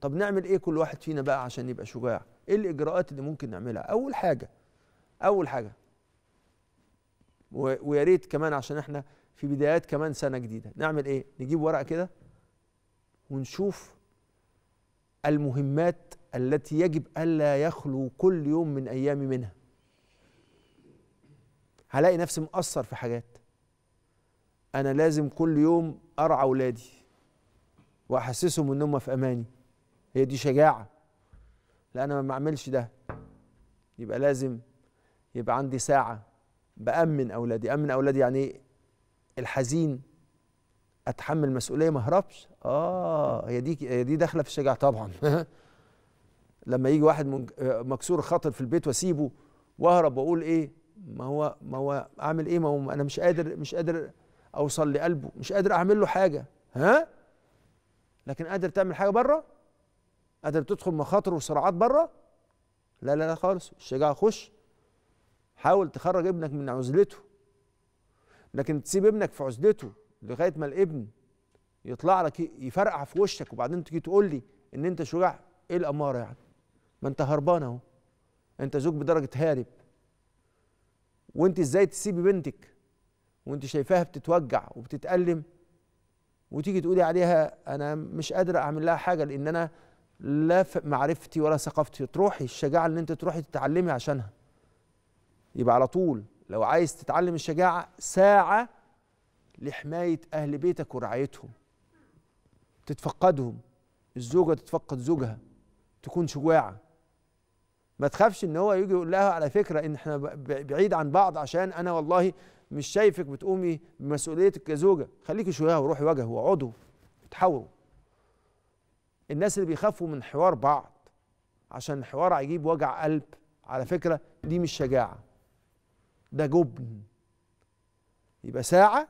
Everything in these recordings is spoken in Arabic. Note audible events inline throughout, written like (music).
طب نعمل ايه كل واحد فينا بقى عشان يبقى شجاع ايه الاجراءات اللي ممكن نعملها اول حاجه اول حاجه ويا ريت كمان عشان احنا في بدايات كمان سنه جديده نعمل ايه نجيب ورقه كده ونشوف المهمات التي يجب الا يخلو كل يوم من ايامي منها هلاقي نفسي مقصر في حاجات انا لازم كل يوم ارعى اولادي واحسسهم ان هم في اماني هي دي شجاعه لا انا ما بعملش ده يبقى لازم يبقى عندي ساعه بامن اولادي امن اولادي يعني الحزين اتحمل مسؤوليه ما اهربش اه هي دي هي دي داخله في الشجاعه طبعا (laughs) لما يجي واحد مكسور خاطر في البيت واسيبه واهرب واقول ايه ما هو ما هو اعمل ايه ما هو انا مش قادر مش قادر اوصل لقلبه مش قادر اعمل له حاجه ها لكن قادر تعمل حاجه بره انت بتدخل مخاطر وصراعات بره لا لا لا خالص الشجاعه خش حاول تخرج ابنك من عزلته لكن تسيب ابنك في عزلته لغايه ما الابن يطلع لك يفرقع في وشك وبعدين تيجي تقول لي ان انت شجاع ايه الاماره يعني ما انت هربان اهو انت زوج بدرجه هارب وانت ازاي تسيبي بنتك وانت شايفاها بتتوجع وبتتألم وتيجي تقولي عليها انا مش قادره اعمل لها حاجه لان انا لا معرفتي ولا ثقافتي تروحي الشجاعه اللي انت تروحي تتعلمي عشانها يبقى على طول لو عايز تتعلم الشجاعه ساعه لحمايه اهل بيتك ورعايتهم تتفقدهم الزوجه تتفقد زوجها تكون شجاعه ما تخافش ان هو يجي يقول لها على فكره ان احنا بعيد عن بعض عشان انا والله مش شايفك بتقومي بمسؤوليتك كزوجه خليكي شجاعه وروحي وجهه واقعدوا اتحاوروا الناس اللي بيخافوا من حوار بعض عشان الحوار هيجيب وجع قلب على فكرة دي مش شجاعة ده جبن يبقى ساعة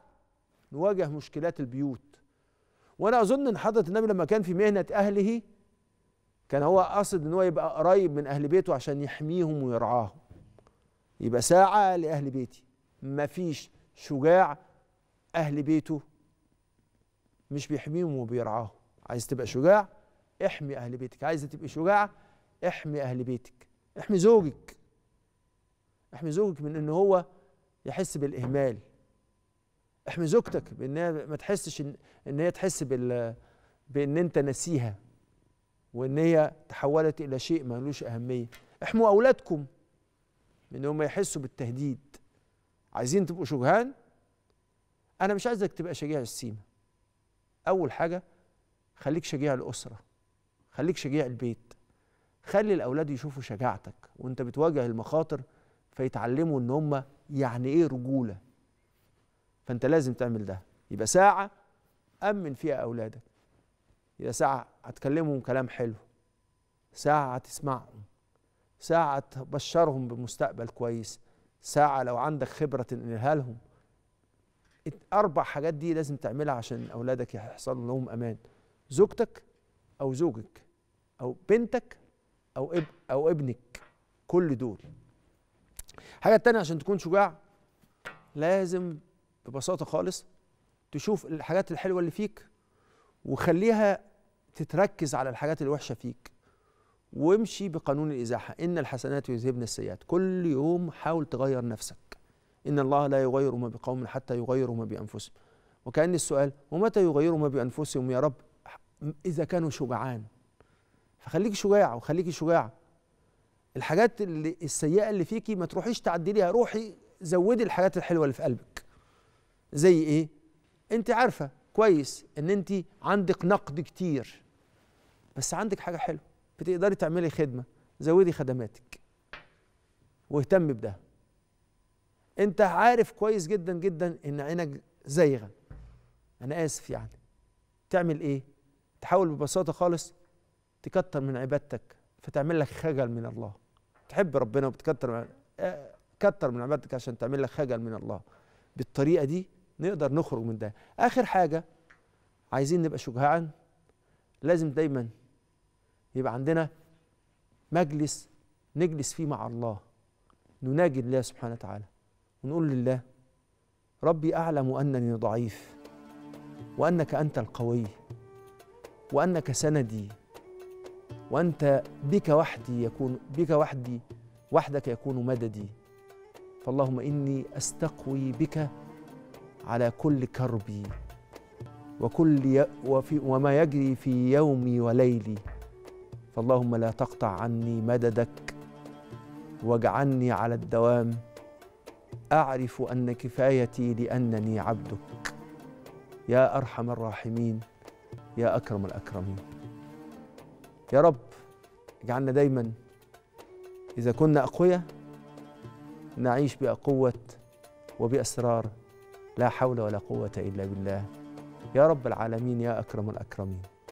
نواجه مشكلات البيوت وانا اظن ان حضرة النبي لما كان في مهنة اهله كان هو قاصد ان هو يبقى قريب من اهل بيته عشان يحميهم ويرعاهم يبقى ساعة لاهل بيتي مفيش شجاع اهل بيته مش بيحميهم وبيرعاهم عايز تبقى شجاع احمي اهل بيتك عايزه تبقي شجاعه احمي اهل بيتك احمي زوجك احمي زوجك من ان هو يحس بالاهمال احمي زوجتك بانها ما تحسش ان, إن هي تحس بال بان انت نسيها وان هي تحولت الى شيء ملوش اهميه احموا اولادكم من هم يحسوا بالتهديد عايزين تبقوا شجعان انا مش عايزك تبقى شجاع السيمه اول حاجه خليك شجاع الاسره خليك شجيع البيت خلي الاولاد يشوفوا شجاعتك وانت بتواجه المخاطر فيتعلموا ان هم يعني ايه رجوله فانت لازم تعمل ده يبقى ساعه امن فيها اولادك يبقى ساعه هتكلمهم كلام حلو ساعه هتسمعهم ساعه تبشرهم بمستقبل كويس ساعه لو عندك خبره تنقلها لهم اربع حاجات دي لازم تعملها عشان اولادك يحصلوا لهم امان زوجتك او زوجك او بنتك او اب او ابنك كل دول الحاجه التانية عشان تكون شجاع لازم ببساطه خالص تشوف الحاجات الحلوه اللي فيك وخليها تتركز على الحاجات الوحشه فيك وامشي بقانون الازاحه ان الحسنات يذهبن السيئات كل يوم حاول تغير نفسك ان الله لا يغير ما بقوم حتى يغيروا ما بانفسهم وكان السؤال ومتى يغيروا ما بانفسهم يا رب اذا كانوا شجعان خليكي شجاعه وخليكي شجاعه الحاجات اللي السيئه اللي فيكي ما تروحيش تعدليها روحي زودي الحاجات الحلوه اللي في قلبك زي ايه انت عارفه كويس ان انت عندك نقد كتير بس عندك حاجه حلوه بتقدري تعملي خدمه زودي خدماتك واهتمي بده انت عارف كويس جدا جدا ان عينك زايغه انا اسف يعني تعمل ايه تحاول ببساطه خالص تكتر من عبادتك فتعمل لك خجل من الله تحب ربنا وبتكتر من آه، كتر من عبادتك عشان تعمل لك خجل من الله بالطريقه دي نقدر نخرج من ده اخر حاجه عايزين نبقى شجعان لازم دايما يبقى عندنا مجلس نجلس فيه مع الله نناجي الله سبحانه وتعالى ونقول لله ربي اعلم انني ضعيف وانك انت القوي وانك سندي وأنت بك وحدي يكون بك وحدي وحدك يكون مددي فاللهم إني أستقوي بك على كل كربي وكل وفي وما يجري في يومي وليلي فاللهم لا تقطع عني مددك واجعلني على الدوام أعرف أن كفايتي لأنني عبدك يا أرحم الراحمين يا أكرم الأكرمين يا رب اجعلنا دايما إذا كنا أقوياء نعيش بقوة وبأسرار لا حول ولا قوة إلا بالله يا رب العالمين يا أكرم الأكرمين